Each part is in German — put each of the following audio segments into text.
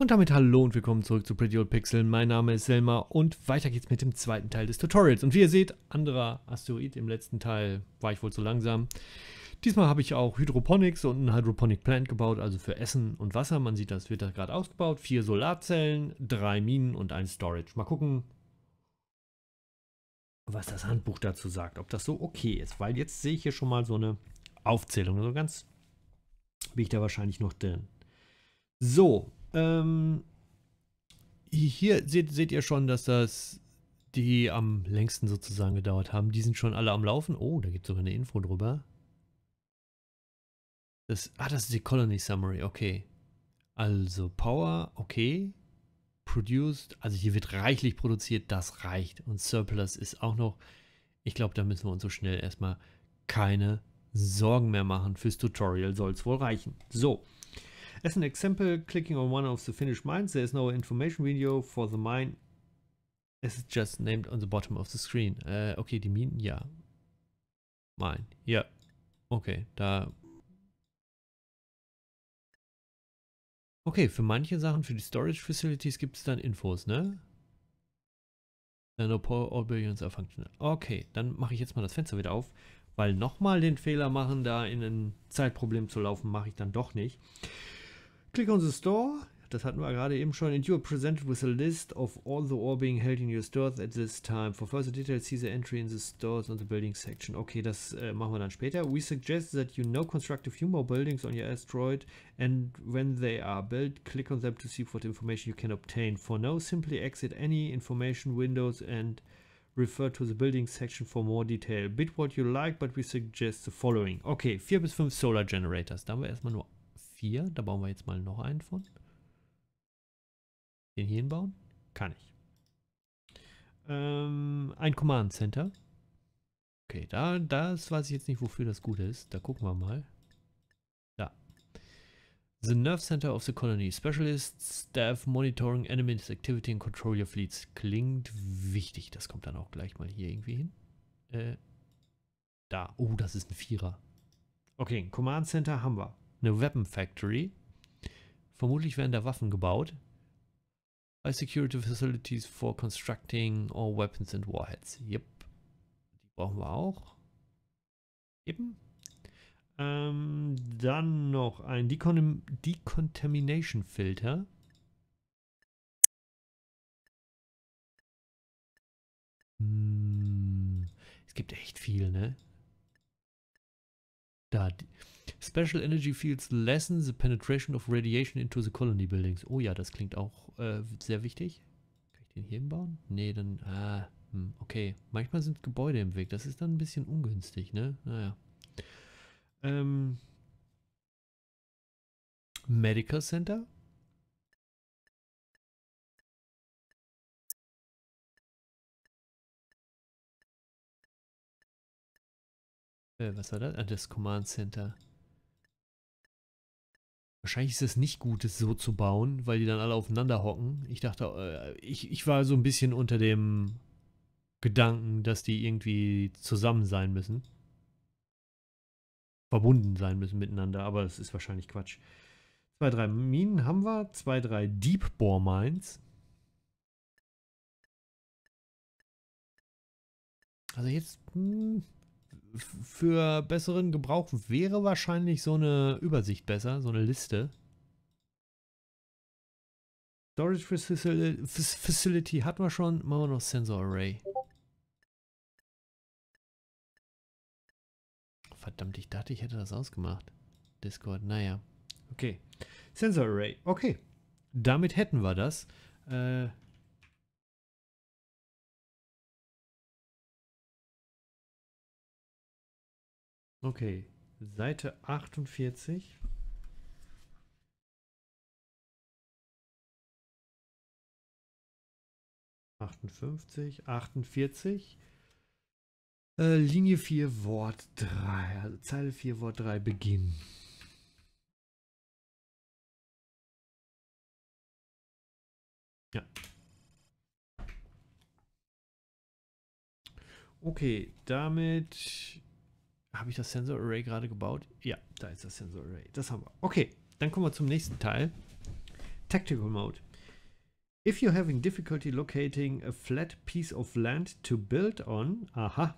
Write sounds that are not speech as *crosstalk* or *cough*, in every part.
Und damit hallo und willkommen zurück zu Pretty Old Pixel. Mein Name ist Selma und weiter geht's mit dem zweiten Teil des Tutorials. Und wie ihr seht, anderer Asteroid. Im letzten Teil war ich wohl zu langsam. Diesmal habe ich auch Hydroponics und einen Hydroponic Plant gebaut, also für Essen und Wasser. Man sieht, das wird da gerade ausgebaut. Vier Solarzellen, drei Minen und ein Storage. Mal gucken, was das Handbuch dazu sagt, ob das so okay ist. Weil jetzt sehe ich hier schon mal so eine Aufzählung. So also ganz bin ich da wahrscheinlich noch drin. So, ähm, hier seht, seht ihr schon, dass das die am längsten sozusagen gedauert haben. Die sind schon alle am Laufen. Oh, da gibt es sogar eine Info drüber. Das, ah, das ist die Colony Summary, okay. Also Power, okay. Produced, also hier wird reichlich produziert, das reicht. Und Surplus ist auch noch, ich glaube, da müssen wir uns so schnell erstmal keine Sorgen mehr machen. Fürs Tutorial soll es wohl reichen. So. As an example, clicking on one of the finished mines, there is no information video for the mine. As is just named on the bottom of the screen. Äh, okay, die Minen, ja. Mine, ja. Okay, da... Okay, für manche Sachen, für die Storage Facilities gibt es dann Infos, ne? Äh, no power all billions are functional. Okay, dann mache ich jetzt mal das Fenster wieder auf, weil nochmal den Fehler machen, da in ein Zeitproblem zu laufen, mache ich dann doch nicht. Click on the store. Das hatten wir gerade eben schon. And you are presented with a list of all the ore being held in your stores at this time. For further details, see the entry in the stores on the building section. Okay, das äh, machen wir dann später. We suggest that you now construct a few more buildings on your asteroid and when they are built, click on them to see what information you can obtain. For now, simply exit any information windows and refer to the building section for more detail. Bid what you like, but we suggest the following. Okay, 4 bis 5 Solar Generators. Da haben wir erstmal nur vier. Da bauen wir jetzt mal noch einen von. Den hier hinbauen? Kann ich. Ähm, ein Command Center. Okay, da, das weiß ich jetzt nicht, wofür das gut ist. Da gucken wir mal. Da. The Nerve Center of the Colony. Specialists, Staff, Monitoring, Enemies, Activity and Control Your Fleets. Klingt wichtig. Das kommt dann auch gleich mal hier irgendwie hin. Äh, da. Oh, das ist ein Vierer. Okay, Command Center haben wir eine Weapon Factory. Vermutlich werden da Waffen gebaut. By Security Facilities for Constructing all Weapons and Warheads. Yep. Die brauchen wir auch. Eben. Ähm, dann noch ein Decon Decontamination Filter. Hm. Es gibt echt viel, ne? Da. Special Energy Fields lessen the penetration of radiation into the colony buildings. Oh ja, das klingt auch äh, sehr wichtig. Kann ich den hier hinbauen? Nee, dann... Ah, hm, okay. Manchmal sind Gebäude im Weg. Das ist dann ein bisschen ungünstig, ne? Naja. Ähm... Medical Center? Äh, was war das? Ah, das Command Center. Wahrscheinlich ist es nicht gut, es so zu bauen, weil die dann alle aufeinander hocken. Ich dachte, äh, ich, ich war so ein bisschen unter dem Gedanken, dass die irgendwie zusammen sein müssen. Verbunden sein müssen miteinander, aber das ist wahrscheinlich Quatsch. Zwei, drei Minen haben wir, zwei, drei Deep Bore Mines. Also jetzt. Mh. Hm, für besseren Gebrauch wäre wahrscheinlich so eine Übersicht besser, so eine Liste. Storage Facility hatten wir schon, machen wir noch Sensor Array. Verdammt, ich dachte, ich hätte das ausgemacht. Discord, naja. Okay. Sensor Array, okay. Damit hätten wir das. Äh, Okay, Seite 48. Achtundfünfzig, achtundvierzig. Äh, Linie vier, Wort drei, also Zeile vier, Wort drei, Beginn. Ja. Okay, damit habe ich das Sensor Array gerade gebaut? Ja, da ist das Sensor Array. Das haben wir. Okay, dann kommen wir zum nächsten Teil. Tactical Mode. If you're having difficulty locating a flat piece of land to build on, aha,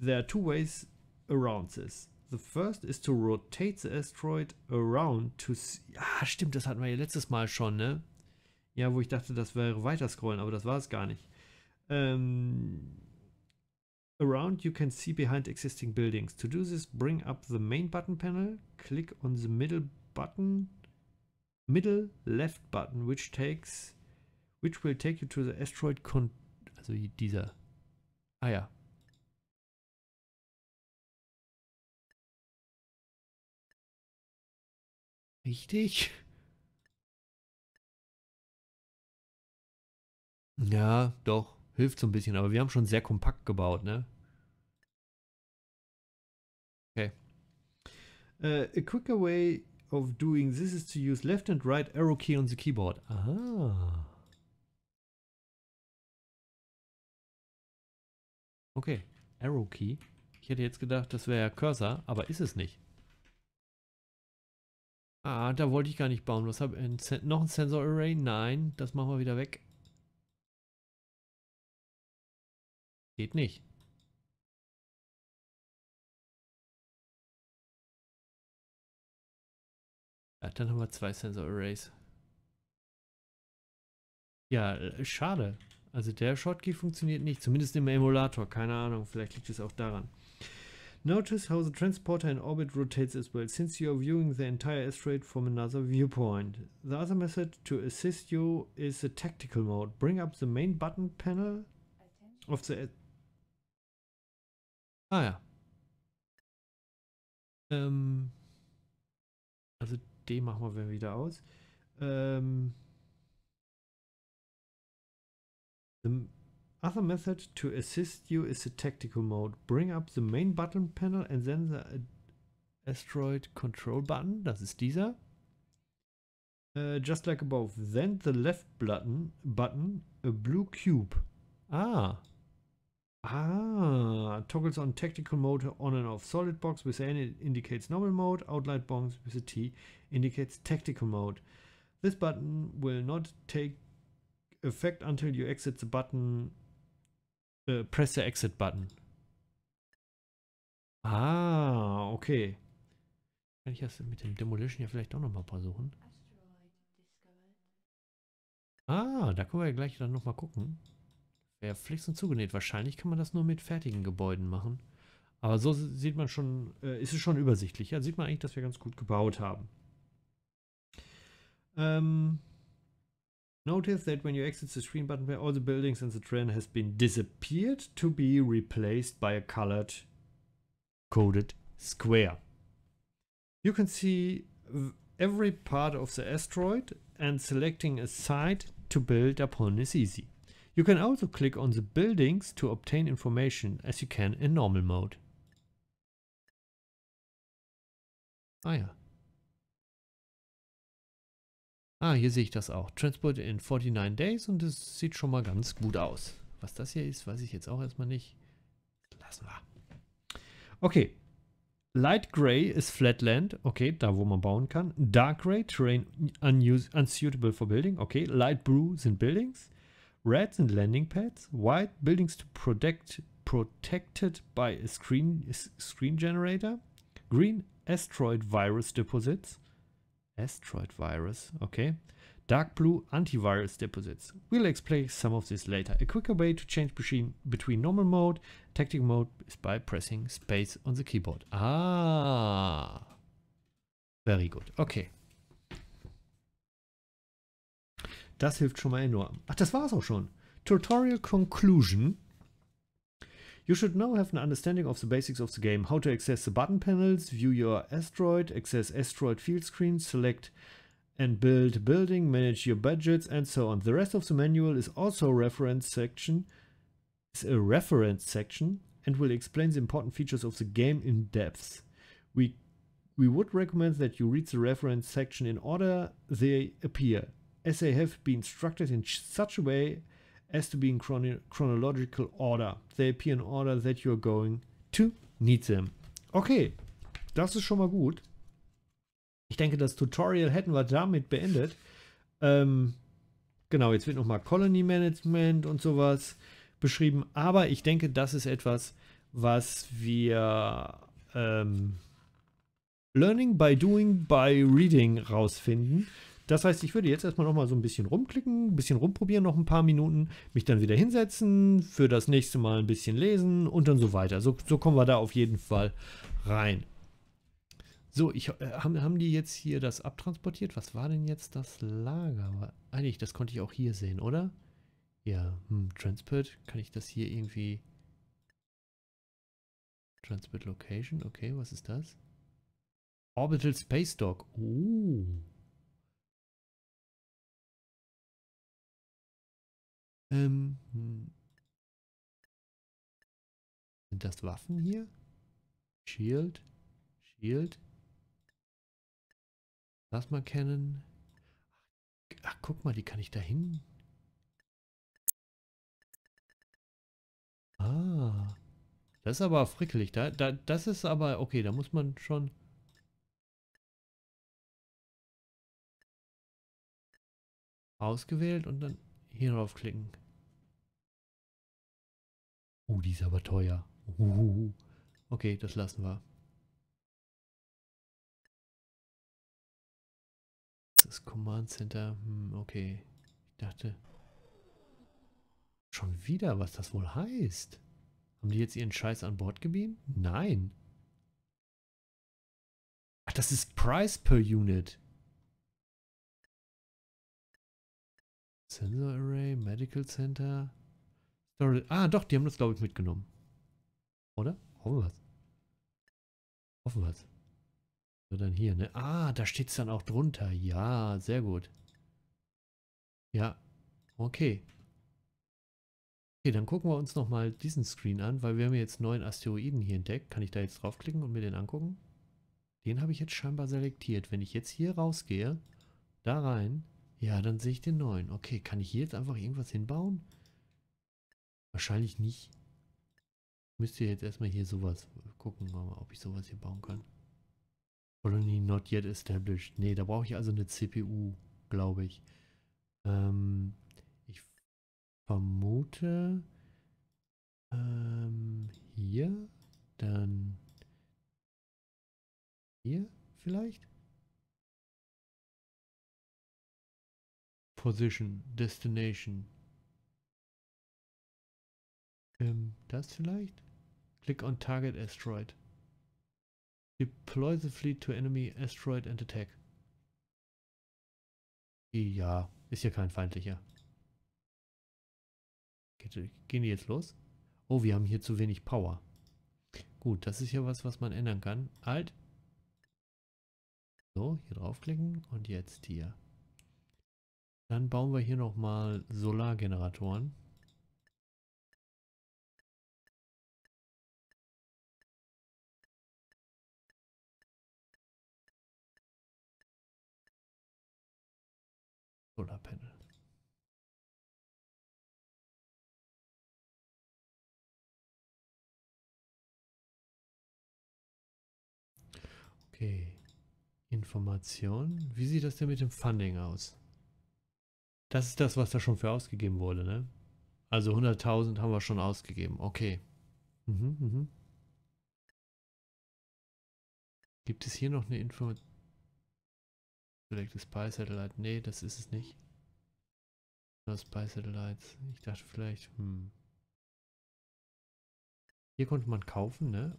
there are two ways around this. The first is to rotate the asteroid around to see. Ah, stimmt, das hatten wir ja letztes Mal schon, ne? Ja, wo ich dachte, das wäre weiter scrollen, aber das war es gar nicht. Ähm, Around you can see behind existing buildings. To do this, bring up the main button panel, click on the middle button, middle left button, which takes, which will take you to the asteroid con, also dieser, ah ja. Richtig? Ja, doch. Hilft so ein bisschen, aber wir haben schon sehr kompakt gebaut, ne? Okay. Uh, a quicker way of doing this is to use left and right arrow key on the keyboard. Ah. Okay, arrow key. Ich hätte jetzt gedacht, das wäre ja Cursor, aber ist es nicht. Ah, da wollte ich gar nicht bauen. Was habe ich? Noch ein Sensor Array? Nein, das machen wir wieder weg. Geht nicht. Ja, dann haben wir zwei Sensor Arrays. Ja, äh, schade. Also der Shotkey funktioniert nicht, zumindest im Emulator. Keine Ahnung, vielleicht liegt es auch daran. Notice how the transporter in orbit rotates as well, since you are viewing the entire asteroid from another viewpoint. The other method to assist you is the tactical mode. Bring up the main button panel of the Ah ja. Ähm, also den machen wir wieder aus. Ähm, the other method to assist you is the tactical mode. Bring up the main button panel and then the asteroid control button. Das ist dieser. Uh, just like above. Then the left button, button, a blue cube. Ah. Ah, toggles on tactical mode on and off solid box. With N indicates normal mode. Outlight box with a T indicates tactical mode. This button will not take effect until you exit the button. Uh, press the exit button. Ah, okay. Kann ich das mit dem Demolition ja vielleicht auch nochmal versuchen? Ah, da können wir ja gleich dann nochmal gucken flix und zugenäht. Wahrscheinlich kann man das nur mit fertigen Gebäuden machen. Aber so sieht man schon, äh, ist es schon übersichtlich. Ja, sieht man eigentlich, dass wir ganz gut gebaut haben. Ähm, notice that when you exit the screen button, where all the buildings in the train has been disappeared to be replaced by a colored coded square. You can see every part of the asteroid and selecting a site to build upon is easy. You can also click on the buildings to obtain information as you can in normal mode. Ah ja. Ah, hier sehe ich das auch. Transport in 49 Days und es sieht schon mal ganz gut aus. Was das hier ist, weiß ich jetzt auch erstmal nicht. Lassen wir. Okay. Light Gray ist Flatland. Okay, da wo man bauen kann. Dark Gray, Terrain unsuitable for Building. Okay, Light Blue sind Buildings. Reds and landing pads. White buildings to protect protected by a screen screen generator. Green asteroid virus deposits. Asteroid virus, okay. Dark blue antivirus deposits. We'll explain some of this later. A quicker way to change between, between normal mode, tactic mode is by pressing space on the keyboard. Ah, very good. Okay. Das hilft schon mal enorm. Ach, das war's auch schon. Tutorial Conclusion. You should now have an understanding of the basics of the game, how to access the button panels, view your asteroid, access asteroid field screen, select and build building, manage your budgets and so on. The rest of the manual is also a reference section, It's a reference section and will explain the important features of the game in depth. We, we would recommend that you read the reference section in order they appear. as they have been structured in such a way as to be in chrono chronological order. They appear in order that you're going to need them. Okay, das ist schon mal gut. Ich denke, das Tutorial hätten wir damit beendet. Ähm, genau, jetzt wird nochmal Colony Management und sowas beschrieben. Aber ich denke, das ist etwas, was wir ähm, Learning by Doing by Reading rausfinden. Das heißt, ich würde jetzt erstmal nochmal so ein bisschen rumklicken, ein bisschen rumprobieren, noch ein paar Minuten, mich dann wieder hinsetzen, für das nächste Mal ein bisschen lesen und dann so weiter. So, so kommen wir da auf jeden Fall rein. So, ich, äh, haben, haben die jetzt hier das abtransportiert? Was war denn jetzt das Lager? Eigentlich, das konnte ich auch hier sehen, oder? Ja, hm, Transport, kann ich das hier irgendwie... Transport Location, okay, was ist das? Orbital Space Dock, oh. Ähm, hm. Sind das Waffen hier? Shield. Shield. Lass mal kennen. Ach, guck mal, die kann ich da hin. Ah. Das ist aber frickelig. Da, da, das ist aber, okay, da muss man schon... Ausgewählt und dann hier drauf klicken. Oh, die ist aber teuer. Uh. Okay, das lassen wir. Das Command Center. Hm, okay. Ich dachte. Schon wieder, was das wohl heißt. Haben die jetzt ihren Scheiß an Bord gebeamt? Nein. Ach, das ist Price per Unit. Sensor Array, Medical Center. Ah, doch, die haben das, glaube ich, mitgenommen. Oder? Hoffen wir es. Hoffen wir es. So, dann hier, ne? Ah, da steht es dann auch drunter. Ja, sehr gut. Ja, okay. Okay, dann gucken wir uns nochmal diesen Screen an, weil wir haben jetzt neuen Asteroiden hier entdeckt. Kann ich da jetzt draufklicken und mir den angucken? Den habe ich jetzt scheinbar selektiert. Wenn ich jetzt hier rausgehe, da rein, ja, dann sehe ich den neuen. Okay, kann ich hier jetzt einfach irgendwas hinbauen? Wahrscheinlich nicht. Müsst ihr jetzt erstmal hier sowas gucken, ob ich sowas hier bauen kann. Colony not yet established. Ne, da brauche ich also eine CPU, glaube ich. Ähm, ich vermute ähm, hier, dann hier vielleicht. Position, Destination. Ähm, das vielleicht? Click on Target Asteroid. Deploy the fleet to enemy asteroid and attack. Ja, ist ja kein feindlicher. Gehen die jetzt los? Oh, wir haben hier zu wenig Power. Gut, das ist ja was, was man ändern kann. Alt. So, hier draufklicken und jetzt hier. Dann bauen wir hier nochmal Solargeneratoren. Okay. Information. Wie sieht das denn mit dem Funding aus? Das ist das, was da schon für ausgegeben wurde, ne? Also 100.000 haben wir schon ausgegeben. Okay. Mhm, mhm. Gibt es hier noch eine Info? Select Spy Satellite. Nee, das ist es nicht. No Spy Satellites. Ich dachte vielleicht, hm. Hier konnte man kaufen, ne?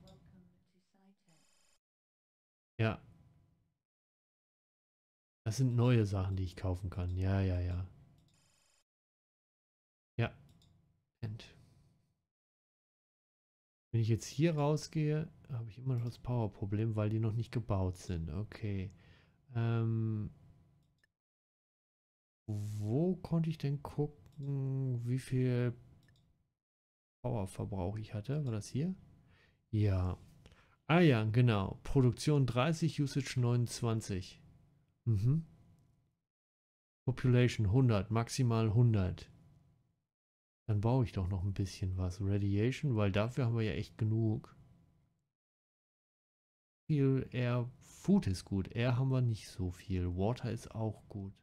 Ja. Das sind neue Sachen, die ich kaufen kann. Ja, ja, ja. Ja. End. Wenn ich jetzt hier rausgehe, habe ich immer noch das Power-Problem, weil die noch nicht gebaut sind. Okay. Ähm, wo konnte ich denn gucken, wie viel Powerverbrauch ich hatte? War das hier? Ja. Ja. Ah ja, genau. Produktion 30, Usage 29. Mhm. Population 100, maximal 100. Dann baue ich doch noch ein bisschen was. Radiation, weil dafür haben wir ja echt genug. Viel Air, Food ist gut. Air haben wir nicht so viel. Water ist auch gut.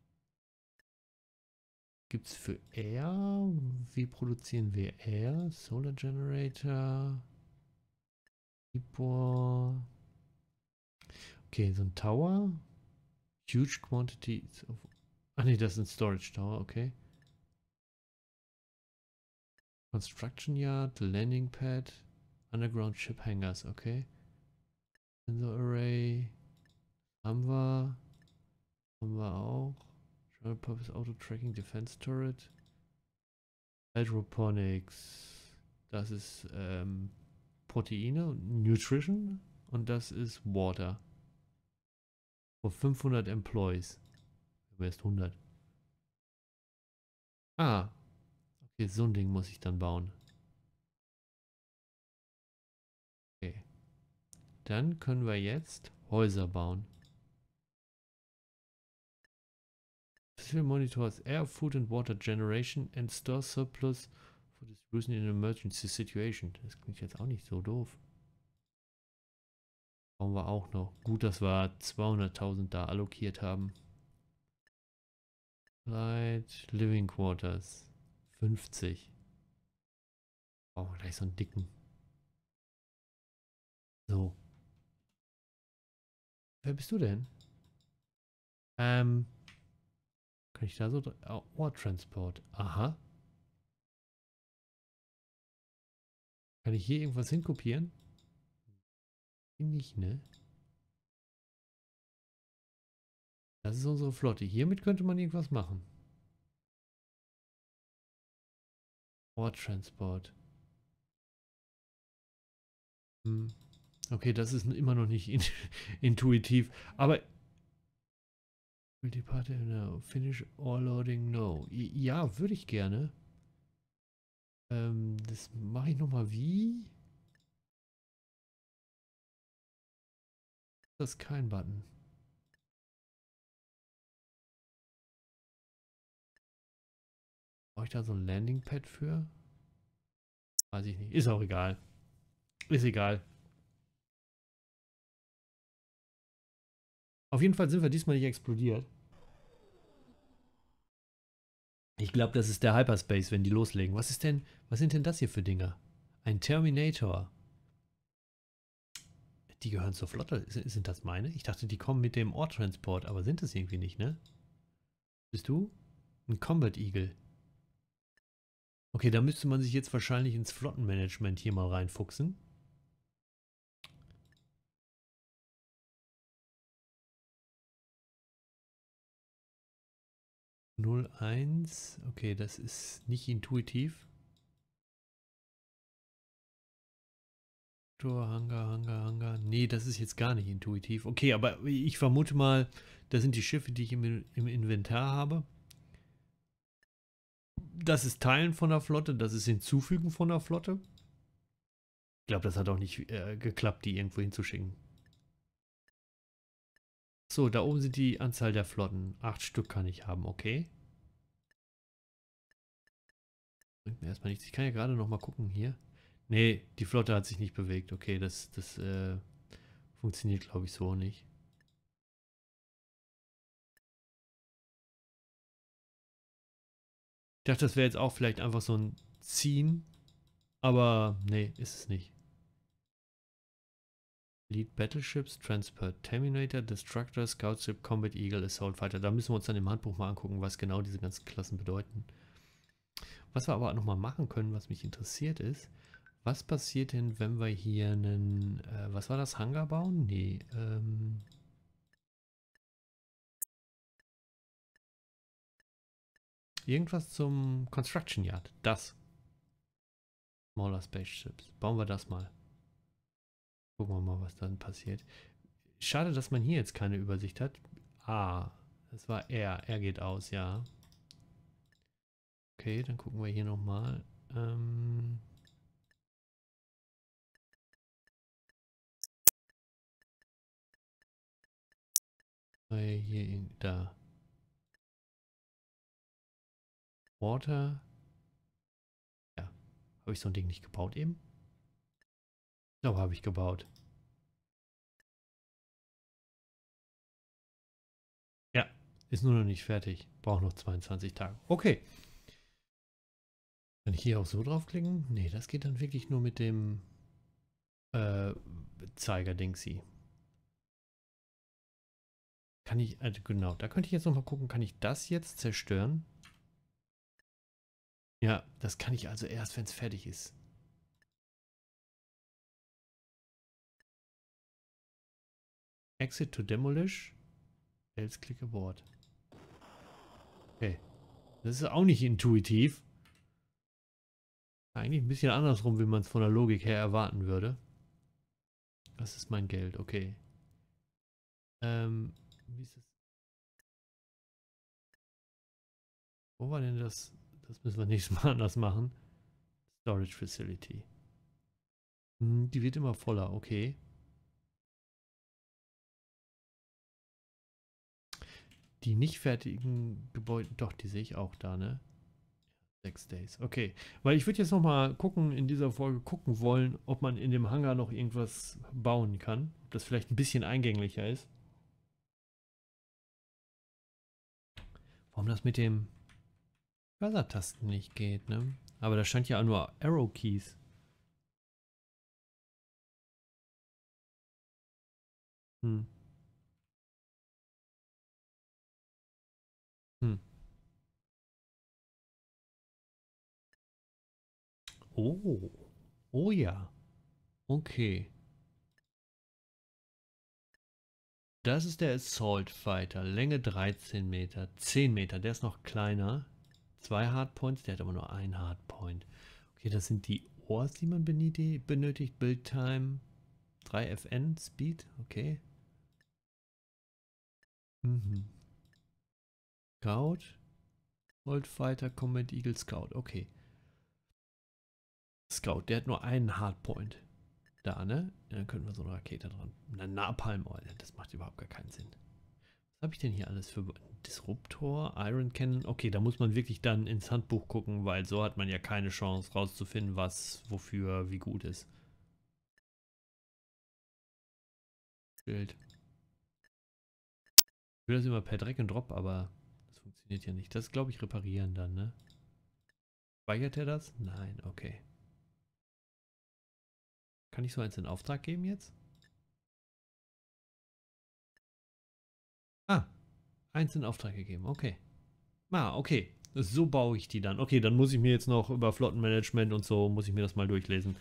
Gibt es für Air? Wie produzieren wir Air? Solar Generator. People. Okay, so tower. Huge quantities of. Ah, nee, das ist ein Storage Tower, okay. Construction yard, landing pad, underground ship hangars, okay. Sensor array. Haben wir. Haben wir auch. General purpose auto tracking defense turret. Hydroponics. Das ist ähm, Proteine, Nutrition und das ist Water. Vor 500 Employees. Du wärst 100. Ah. Okay, so ein Ding muss ich dann bauen. Okay. Dann können wir jetzt Häuser bauen. Facility monitors air, food and water generation and store surplus for distribution in an emergency situation. Das klingt jetzt auch nicht so doof. Brauchen wir auch noch. Gut, dass wir 200.000 da allokiert haben. Light Living Quarters. 50. Brauchen wir gleich so einen dicken. So. Wer bist du denn? Ähm. Kann ich da so... Oh, Transport. Aha. Kann ich hier irgendwas hinkopieren? Nicht, ne? Das ist unsere Flotte. Hiermit könnte man irgendwas machen. Orttransport. Hm. Okay, das ist immer noch nicht in *laughs* intuitiv. Aber Will Multiparty, no. Finish all loading, no. Ja, würde ich gerne. Ähm, das mache ich nochmal wie? Das ist kein Button. Brauche ich da so ein Landingpad für? Weiß ich nicht. Ist auch egal. Ist egal. Auf jeden Fall sind wir diesmal nicht explodiert. Ich glaube, das ist der Hyperspace, wenn die loslegen. Was ist denn? Was sind denn das hier für Dinger? Ein Terminator. Die gehören zur Flotte. Sind das meine? Ich dachte, die kommen mit dem Ortransport, aber sind das irgendwie nicht, ne? Bist du? Ein Combat Eagle. Okay, da müsste man sich jetzt wahrscheinlich ins Flottenmanagement hier mal reinfuchsen. Null eins. Okay, das ist nicht intuitiv. Faktor, Hangar, Hangar, Hangar. Nee, das ist jetzt gar nicht intuitiv. Okay, aber ich vermute mal, das sind die Schiffe, die ich im, im Inventar habe. Das ist Teilen von der Flotte, das ist Hinzufügen von der Flotte. Ich glaube, das hat auch nicht äh, geklappt, die irgendwo hinzuschicken. So, da oben sind die Anzahl der Flotten. Acht Stück kann ich haben, okay. Bringt mir erstmal nichts. Ich kann ja gerade noch mal gucken hier. Nee, die Flotte hat sich nicht bewegt. Okay, das, das äh, funktioniert, glaube ich, so nicht. Ich dachte, das wäre jetzt auch vielleicht einfach so ein Ziehen. Aber nee, ist es nicht. Lead Battleships, Transport Terminator, Destructor, Scoutship, Combat Eagle, Assault Fighter. Da müssen wir uns dann im Handbuch mal angucken, was genau diese ganzen Klassen bedeuten. Was wir aber nochmal machen können, was mich interessiert ist, was passiert denn, wenn wir hier einen, äh, was war das, Hangar bauen? Nee, ähm... Irgendwas zum Construction Yard, das. Smaller Spaceships, bauen wir das mal. Gucken wir mal, was dann passiert. Schade, dass man hier jetzt keine Übersicht hat. Ah, das war er, er geht aus, ja. Okay, dann gucken wir hier nochmal. Ähm... hier in, da. Water. Ja. Habe ich so ein Ding nicht gebaut eben? Ich glaube, habe ich gebaut. Ja, ist nur noch nicht fertig. Braucht noch 22 Tage. Okay. Kann ich hier auch so draufklicken? Nee, das geht dann wirklich nur mit dem äh, Zeiger-Dingsy. Kann ich, also genau, da könnte ich jetzt nochmal gucken, kann ich das jetzt zerstören? Ja, das kann ich also erst, wenn es fertig ist. Exit to demolish. Else click aboard. Okay. Das ist auch nicht intuitiv. Eigentlich ein bisschen andersrum, wie man es von der Logik her erwarten würde. Das ist mein Geld, okay. Ähm, Mrs. Wo war denn das? Das müssen wir nächstes *laughs* Mal anders machen. Storage Facility. Hm, die wird immer voller, okay. Die nicht fertigen Gebäude, doch, die sehe ich auch da, ne? Sechs Days, okay. Weil ich würde jetzt nochmal gucken, in dieser Folge gucken wollen, ob man in dem Hangar noch irgendwas bauen kann. Ob das vielleicht ein bisschen eingänglicher ist. Warum das mit dem Cursor-Tasten nicht geht, ne? Aber da scheint ja auch nur Arrow Keys. Hm. Hm. Oh. Oh ja. Okay. Das ist der Assault Fighter, Länge 13 Meter, 10 Meter, der ist noch kleiner. Zwei Hardpoints, der hat aber nur ein Hardpoint. Okay, das sind die Ohrs, die man benötigt. Build Time, 3 FN, Speed, okay. Mhm. Scout, Old Fighter, Combat Eagle Scout, okay. Scout, der hat nur einen Hardpoint. Da, ne? Ja, dann könnten wir so eine Rakete dran. Na, Napalm, -Oil. das macht überhaupt gar keinen Sinn. Was habe ich denn hier alles für Disruptor, Iron Cannon? Okay, da muss man wirklich dann ins Handbuch gucken, weil so hat man ja keine Chance rauszufinden, was, wofür, wie gut ist. Bild. Ich will das immer per Dreck und Drop, aber das funktioniert ja nicht. Das glaube ich reparieren dann, ne? Speichert er das? Nein, okay. Kann ich so eins in Auftrag geben jetzt? Ah, eins in Auftrag gegeben, okay. Ah, okay. So baue ich die dann. Okay, dann muss ich mir jetzt noch über Flottenmanagement und so, muss ich mir das mal durchlesen.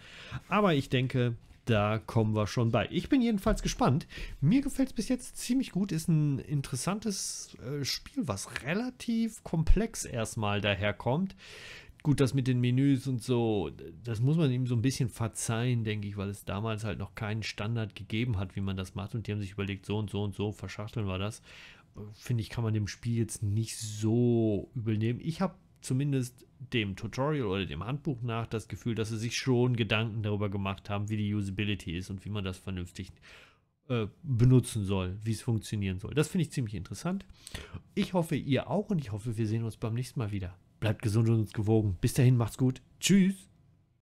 Aber ich denke, da kommen wir schon bei. Ich bin jedenfalls gespannt. Mir gefällt es bis jetzt ziemlich gut. Ist ein interessantes äh, Spiel, was relativ komplex erstmal daherkommt. Gut, das mit den Menüs und so, das muss man ihm so ein bisschen verzeihen, denke ich, weil es damals halt noch keinen Standard gegeben hat, wie man das macht. Und die haben sich überlegt, so und so und so, verschachteln wir das. Finde ich, kann man dem Spiel jetzt nicht so übel nehmen. Ich habe zumindest dem Tutorial oder dem Handbuch nach das Gefühl, dass sie sich schon Gedanken darüber gemacht haben, wie die Usability ist und wie man das vernünftig äh, benutzen soll, wie es funktionieren soll. Das finde ich ziemlich interessant. Ich hoffe, ihr auch und ich hoffe, wir sehen uns beim nächsten Mal wieder. Bleibt gesund und uns gewogen. Bis dahin, macht's gut. Tschüss.